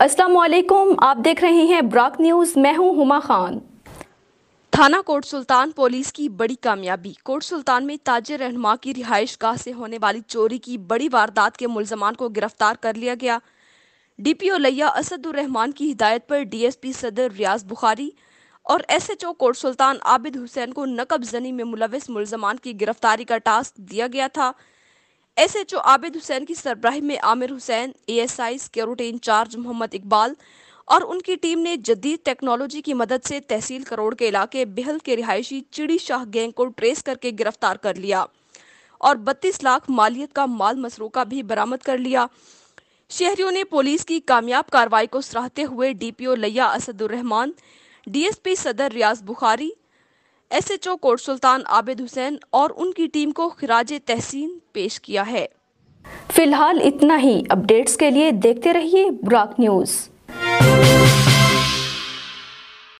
अस्सलाम वालेकुम आप देख रहे हैं ब्राक न्यूज़ मैं हूं हुमा खान थाना कोट सुल्तान पुलिस की बड़ी कामयाबी कोट सुल्तान में ताजर रहनमा की रिहाइश गाह से होने वाली चोरी की बड़ी वारदात के मुलजमान को गिरफ्तार कर लिया गया डीपीओ लैया असदुररहमान की हिदायत पर डीएसपी सदर रियाज बुखारी और एसएचओ कोट सुल्तान आबिद हुसैन को नकब जनी में मुलविस मुलजमान की गिरफ्तारी का टास्क दिया गया था S H O Abid Hussain की सरब्राहि में Aamir Hussain A S I security incharge Mohammad Iqbal और उनकी टीम ने जदीद टेक्नोलॉजी की मदद से तहसील करोड़ के इलाके बेहल के रिहायशी चिड़ी शाह गैंग को ट्रेस करके गिरफ्तार कर लिया और बत्तीस लाख मालियत का माल मसरूका भी बरामद कर लिया शहरियों ने पुलिस की कामयाब कार्रवाई को सराहते हुए डीपीओ लैया Asadurrahman DSP Sadar Riaz Bukhari S H O Kot Sultan Abid Hussain और उनकी टीम को खराज तहसीन पेश किया है फिलहाल इतना ही अपडेट्स के लिए देखते रहिए ब्राक न्यूज़